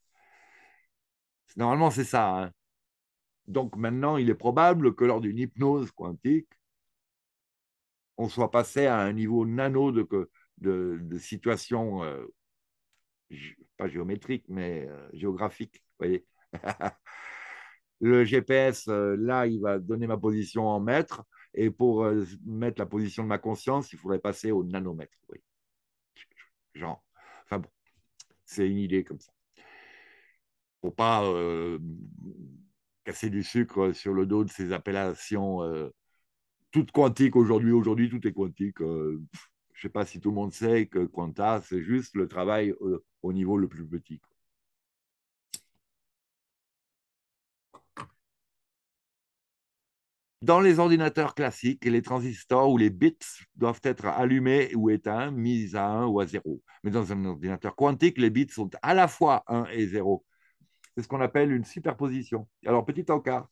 Normalement, c'est ça. Hein. Donc maintenant, il est probable que lors d'une hypnose quantique, on soit passé à un niveau nano de, situation, euh, pas géométrique, mais euh, géographique. Voyez <laughs> Le GPS, euh, là, il va donner ma position en mètres. Et pour euh, mettre la position de ma conscience, il faudrait passer au nanomètre. Genre, enfin bon, c'est une idée comme ça. Pour pas euh, casser du sucre sur le dos de ces appellations euh, toutes quantiques aujourd'hui. Aujourd'hui, tout est quantique. je ne sais pas si tout le monde sait que quanta, c'est juste le travail au niveau le plus petit. Quoi. Dans les ordinateurs classiques, les transistors ou les bits doivent être allumés ou éteints, mis à 1 ou à 0. Mais dans un ordinateur quantique, les bits sont à la fois 1 et 0. C'est ce qu'on appelle une superposition. Alors, petit encart.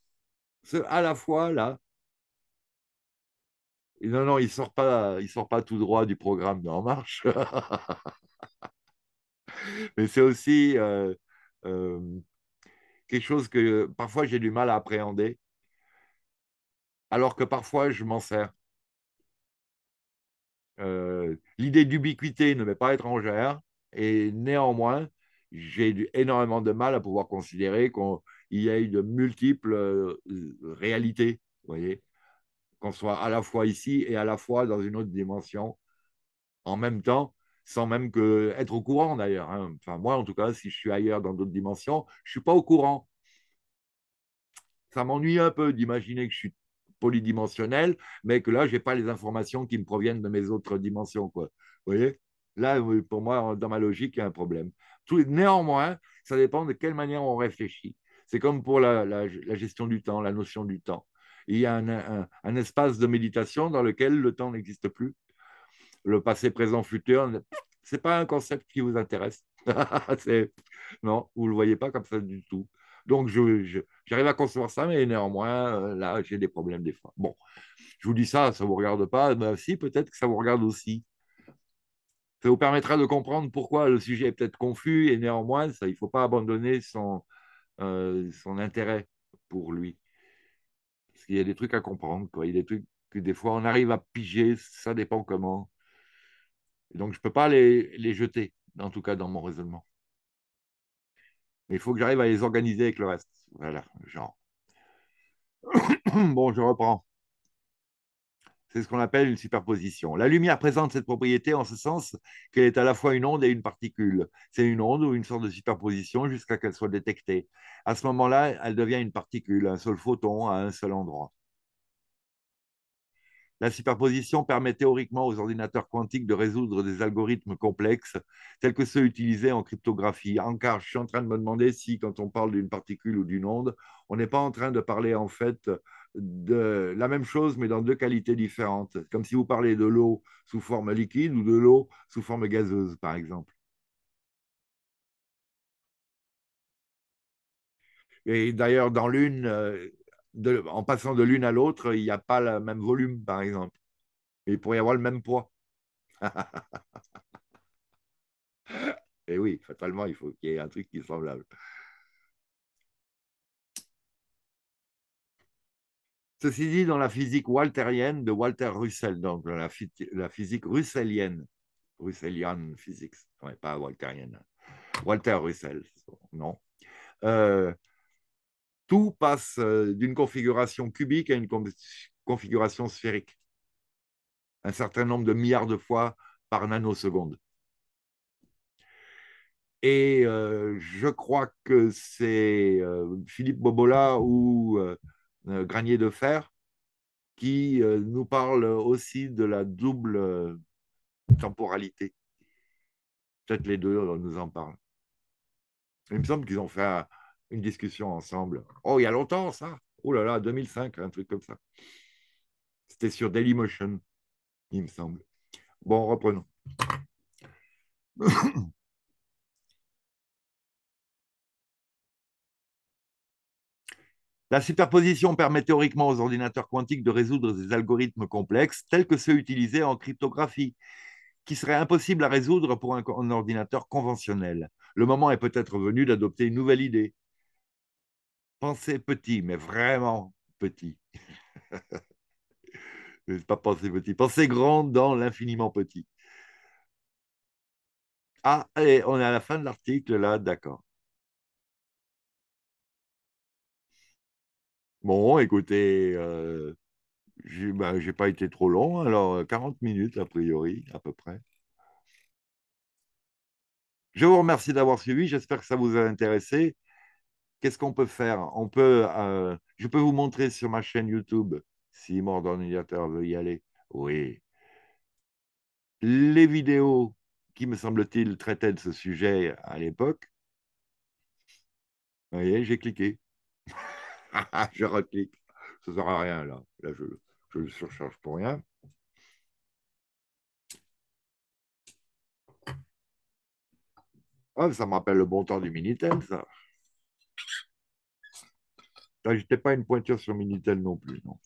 Ce à la fois, là, non, non, il ne sort, pas, sort pas tout droit du programme En Marche. <laughs> Mais c'est aussi euh, euh, quelque chose que parfois j'ai du mal à appréhender alors que parfois je m'en sers. Euh, l'idée d'ubiquité ne m'est pas étrangère, et néanmoins, j'ai énormément de mal à pouvoir considérer qu'il y a de multiples euh, réalités, voyez, qu'on soit à la fois ici et à la fois dans une autre dimension, en même temps, sans même que être au courant d'ailleurs. Hein. Enfin, moi, en tout cas, si je suis ailleurs dans d'autres dimensions, je ne suis pas au courant. Ça m'ennuie un peu d'imaginer que je suis polydimensionnel, mais que là, je n'ai pas les informations qui me proviennent de mes autres dimensions. Quoi. Vous voyez Là, pour moi, dans ma logique, il y a un problème. Tout, néanmoins, ça dépend de quelle manière on réfléchit. C'est comme pour la, gestion du temps, la notion du temps. Il y a un, espace de méditation dans lequel le temps n'existe plus. Le passé, présent, futur, c'est pas un concept qui vous intéresse. <laughs> non, vous ne le voyez pas comme ça du tout. Donc, j'arrive je, à concevoir ça, mais néanmoins, euh, là, j'ai des problèmes des fois. Bon, je vous dis ça, ça ne vous regarde pas. mais eh ben, si, peut-être que ça vous regarde aussi. Ça vous permettra de comprendre pourquoi le sujet est peut-être confus et néanmoins, ça, il ne faut pas abandonner son, euh, son intérêt pour lui. Parce qu'il y a des trucs à comprendre, Il y a des trucs que des fois on arrive à piger, ça dépend comment. donc je ne peux pas les, les jeter, en tout cas dans mon raisonnement il faut que j'arrive à les organiser avec le reste. Voilà, genre. <coughs> bon, je reprends. C'est ce qu'on appelle une superposition. La lumière présente cette propriété en ce sens qu'elle est à la fois une onde et une particule. C'est une onde ou une sorte de superposition jusqu'à qu'elle soit détectée. À ce moment-là, elle devient une particule, un seul photon à un seul endroit. La superposition permet théoriquement aux ordinateurs quantiques de résoudre des algorithmes complexes, tels que ceux utilisés en cryptographie. Encore, je suis en train de me demander si, quand on parle d'une particule ou d'une onde, on n'est pas en train de parler en fait de la même chose, mais dans deux qualités différentes, comme si vous parlez de l'eau sous forme liquide ou de l'eau sous forme gazeuse, par exemple. Et d'ailleurs, dans l'une, euh, en passant de l'une à l'autre, il n'y a pas le même volume, par exemple. il pourrait y avoir le même poids. <laughs> Et eh oui, fatalement, il faut qu'il y ait un truc qui est semblable. Ceci dit, dans la physique walterienne de Walter Russell, donc la, physique russellienne, Russellian physics, pas walterienne, Walter Russell, non, euh, tout passe euh, d'une configuration cubique à une configuration sphérique, un certain nombre de milliards de fois par nanoseconde. Et euh, je crois que c'est euh, Philippe Bobola ou Granier de Fer qui nous parle aussi de la double temporalité. Peut-être les deux nous en parlent. Il me semble qu'ils ont fait un, une discussion ensemble. Oh, il y a longtemps, ça Oh là là, 2005, un truc comme ça. C'était sur Dailymotion, il me semble. Bon, reprenons. La superposition permet théoriquement aux ordinateurs quantiques de résoudre des algorithmes complexes tels que ceux utilisés en cryptographie, qui seraient impossibles à résoudre pour un, ordinateur conventionnel. Le moment est peut-être venu d'adopter une nouvelle idée, Pensez petit, mais vraiment petit. <laughs> pas penser petit, pensez grand dans l'infiniment petit. Ah, allez, on est à la fin de l'article là, d'accord. Bon, écoutez, euh, je n'ai ben, pas été trop long, alors 40 euh, minutes a priori, à peu près. Je vous remercie d'avoir suivi, j'espère que ça vous a intéressé qu'est-ce qu'on peut faire On peut, euh, Je peux vous montrer sur ma chaîne YouTube, si mon ordinateur veut y aller. Oui. Les vidéos qui, me semble-t-il, traitaient de ce sujet à l'époque. Vous voyez, j'ai cliqué. <laughs> je reclique. Ça ne sert à rien, là. Là, je, je le surcharge pour rien. Ah, ça me rappelle le bon temps du Minitel, ça je ah, j'étais pas une pointure sur Minitel non plus, non.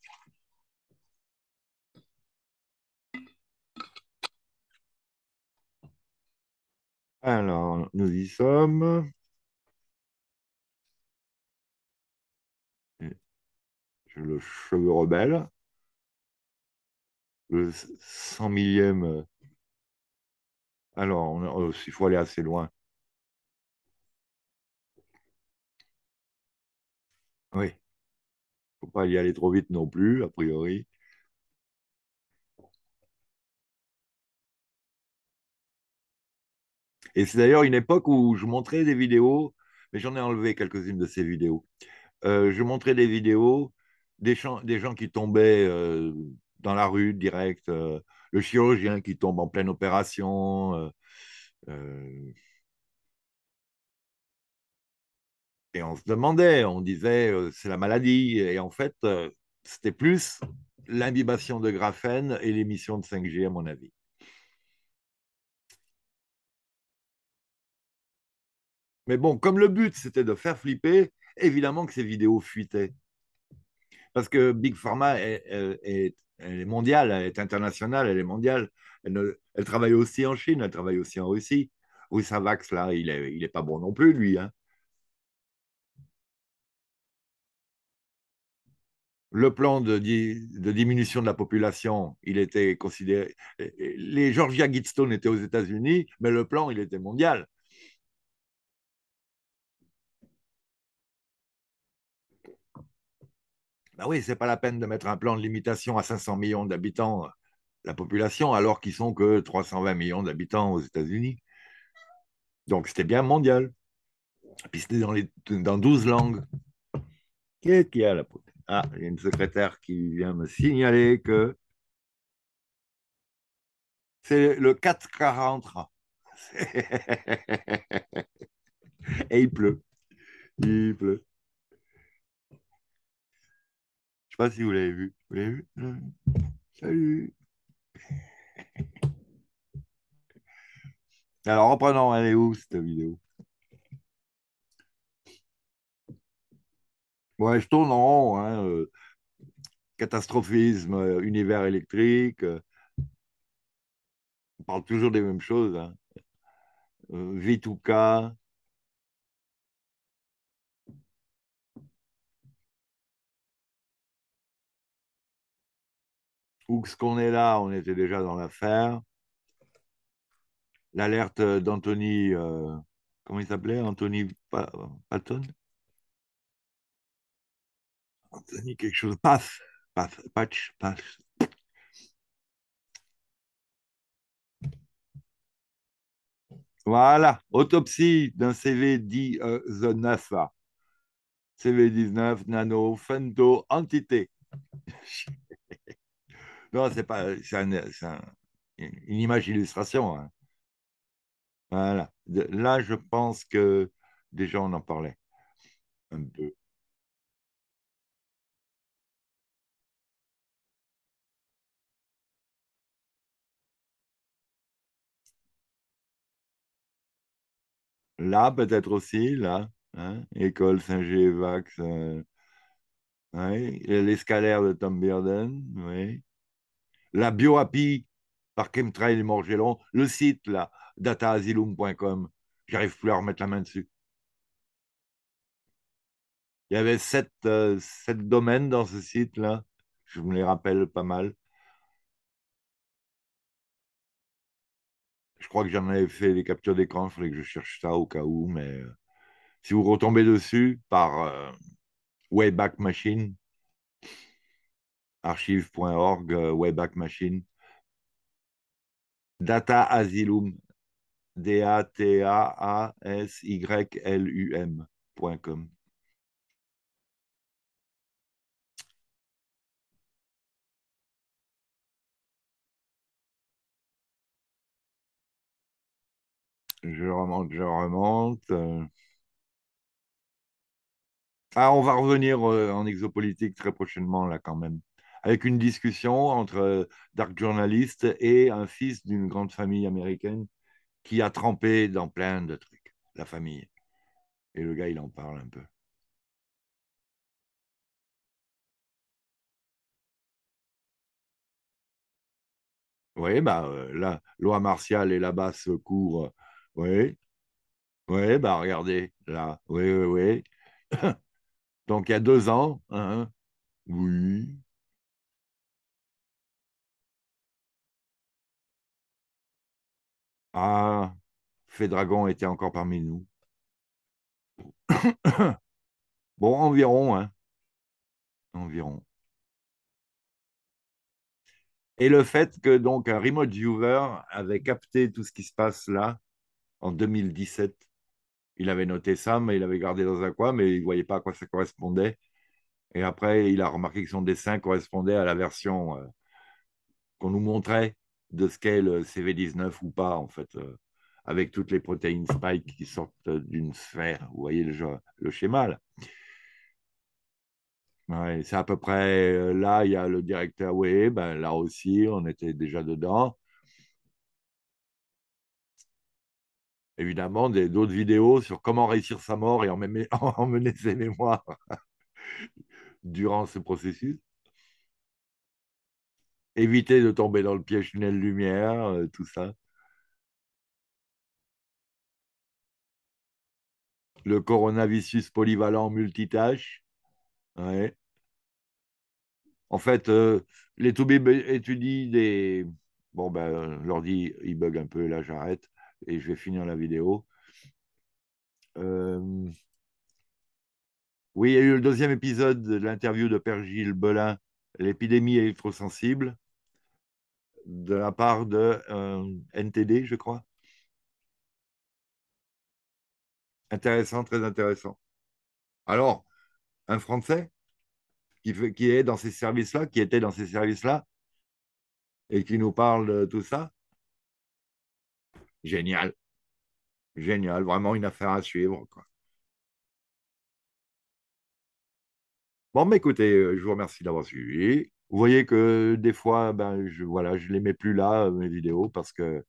Alors, nous y sommes. J'ai le cheveu rebelle. Le cent millième. Alors, oh, il faut aller assez loin. Oui, il ne faut pas y aller trop vite non plus, a priori. Et c'est d'ailleurs une époque où je montrais des vidéos, mais j'en ai enlevé quelques-unes de ces vidéos. Euh, je montrais des vidéos des, gens qui tombaient euh, dans la rue direct, euh, le chirurgien qui tombe en pleine opération. Et on se demandait, on disait euh, c'est la maladie. Et en fait, euh, c'était plus l'imbibation de graphène et l'émission de 5G, à mon avis. Mais bon, comme le but, c'était de faire flipper, évidemment que ces vidéos fuitaient. Parce que Big Pharma est, est mondiale, elle est internationale, elle est mondiale. Elle, travaille aussi en Chine, elle travaille aussi en Russie. ça Savax, là, il n'est est pas bon non plus, lui. Hein. le plan de, diminution de la population, il était considéré. Les Georgia Gidstone étaient aux États-Unis, mais le plan, il était mondial. Ben oui, n'est pas la peine de mettre un plan de limitation à 500 millions d'habitants, la population, alors qu'ils sont que 320 millions d'habitants aux États-Unis. Donc c'était bien mondial. Puis c'était dans, 12 langues. Qu'est-ce a à la ah, il y a une secrétaire qui vient me signaler que c'est le 440. <laughs> Et il pleut. Il pleut. Je ne sais pas si vous l'avez vu. Vous l'avez vu Salut. Alors, reprenons, elle est où cette vidéo Ouais, je tourne en rond. Hein, euh, catastrophisme, euh, univers électrique. Euh, on parle toujours des mêmes choses. Hein. est-ce qu'on est là, on était déjà dans l'affaire. L'alerte d'Anthony, comment il s'appelait Anthony Patton quelque chose, passe, patch, Voilà, autopsie d'un CV dit CV19, nano, fento, entité. <laughs> non, c'est pas, c'est une image illustration. Hein. Voilà. là, je pense que déjà on en parlait un peu. Là, peut-être aussi, là. Hein, École Saint-Gévax. Euh, l'escalaire de Tom Bearden. la La biohapi par Chemtrail et Morgelon. Le site, là, dataasylum.com. J'arrive plus à remettre la main dessus. Il y avait sept, euh, sept domaines dans ce site-là. Je me les rappelle pas mal. crois que j'en avais fait les captures d'écran, il fallait que je cherche ça au cas où, mais euh, si vous retombez dessus par euh, waybackmachine, Machine, archive.org, Wayback Machine, Data Asylum, D-A-T-A-A-S-Y-L-U-M.com. Je remonte, je remonte. Euh. Ah, on va revenir euh, en exopolitique très prochainement, là, quand même, avec une discussion entre euh, Dark Journalist et un fils d'une grande famille américaine qui a trempé dans plein de trucs, la famille. Et le gars, il en parle un peu. Oui, bah, la loi martiale et la basse cour oui. Oui, bah regardez, là. Oui, oui, oui. <coughs> Donc il y a deux ans. Hein. Oui. Ah, Fédragon était encore parmi nous. <coughs> bon, environ, hein. Environ. Et le fait que donc un remote viewer avait capté tout ce qui se passe là, en 2017. Il avait noté ça, mais il avait gardé dans un coin, mais il ne voyait pas à quoi ça correspondait. Et après, il a remarqué que son dessin correspondait à la version euh, qu'on nous montrait de ce qu'est le CV19 ou pas, en fait, euh, avec toutes les protéines spike qui sortent d'une sphère. Vous voyez le, le schéma, là. c'est à peu près euh, là, il y a le directeur oui. ben, là aussi, on était déjà dedans. évidemment d'autres vidéos sur comment réussir sa mort et <laughs> emmener, ses mémoires durant ce processus. Éviter de tomber dans le piège tunnel lumière, euh, tout ça. Le coronavirus polyvalent multitâche. En fait, euh, les Toubib étudient des. Bon, ben, l'ordi, il bug un peu, là, j'arrête et je vais finir la vidéo. Euh, oui, il y a eu le deuxième épisode de l'interview de Père Gilles Belin, l'épidémie électrosensible, de la part de euh, NTD, je crois. Intéressant, très intéressant. Alors, un Français qui, qui est dans ces services-là, qui était dans ces services-là, et qui nous parle de tout ça, Génial. Génial, vraiment une affaire à suivre. Bon, mais bah, écoutez, euh, je vous remercie d'avoir suivi. Vous voyez que des fois, ben, je, voilà, je ne les mets plus là, euh, mes vidéos, parce que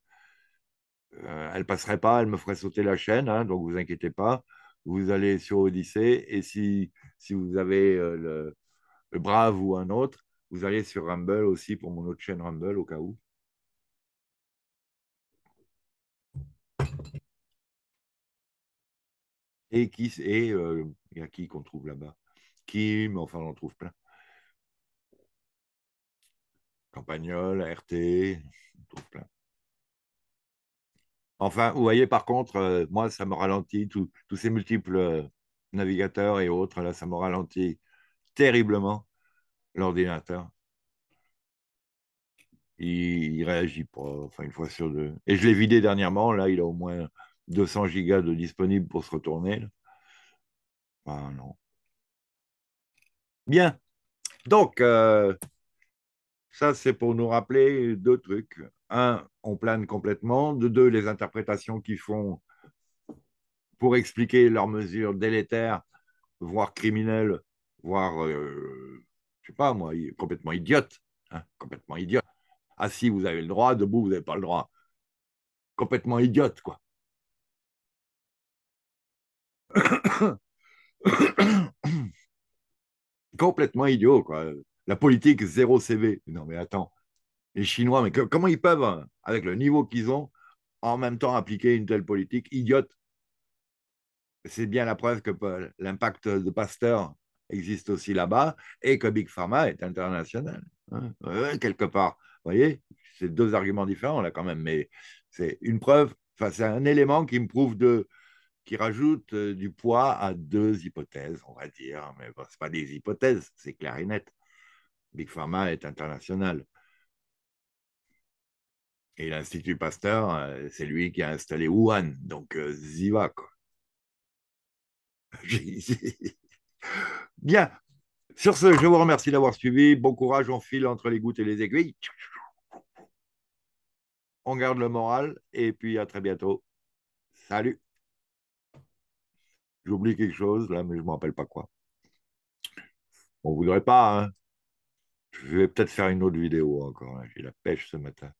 euh, elles ne passeraient pas, elles me feraient sauter la chaîne, hein, donc vous inquiétez pas. Vous allez sur Odyssée, et si, si vous avez le, le Brave ou un autre, vous allez sur Rumble aussi pour mon autre chaîne Rumble, au cas où. et qui et, y euh, a qui qu'on trouve là-bas Kim, enfin on en trouve plein. Campagnol, RT on trouve plein. Enfin, vous voyez, par contre, euh, moi, ça me ralentit, tous ces multiples euh, navigateurs et autres, là, ça me ralentit terriblement l'ordinateur. Il, il, réagit pas, enfin, une fois sur deux. Et je l'ai vidé dernièrement, là, il a au moins 200 gigas de disponibles pour se retourner. Ah, non. Bien. Donc, euh, ça, c'est pour nous rappeler deux trucs. Un, on plane complètement. De deux, les interprétations qu'ils font pour expliquer leurs mesures délétères, voire criminelles, voire, euh, je sais pas moi, complètement idiotes. Hein, complètement idiotes. Assis, ah, vous avez le droit, debout, vous n'avez pas le droit. Complètement idiotes quoi. <coughs> Complètement idiot, quoi. La politique zéro CV. Non, mais attends, les Chinois, mais comment ils peuvent, hein, avec le niveau qu'ils ont, en même temps appliquer une telle politique idiote C'est bien la preuve que euh, l'impact de Pasteur existe aussi là-bas et que Big Pharma est international. Hein. quelque part, vous voyez, c'est deux arguments différents là quand même, mais c'est une preuve, enfin c'est un élément qui me prouve de, qui rajoute euh, du poids à deux hypothèses, on va dire, mais ne sont pas des hypothèses, c'est clair et net. Big Pharma est international. Et l'Institut Pasteur, euh, c'est lui qui a installé Wuhan, donc Ziva, euh, <laughs> Bien. Sur ce, je vous remercie d'avoir suivi. Bon courage, on file entre les gouttes et les aiguilles. On garde le moral et puis à très bientôt. Salut J'oublie quelque chose là, mais je ne me rappelle pas quoi. On ne voudrait pas, hein. Je vais peut-être faire une autre vidéo encore. Hein. J'ai la pêche ce matin.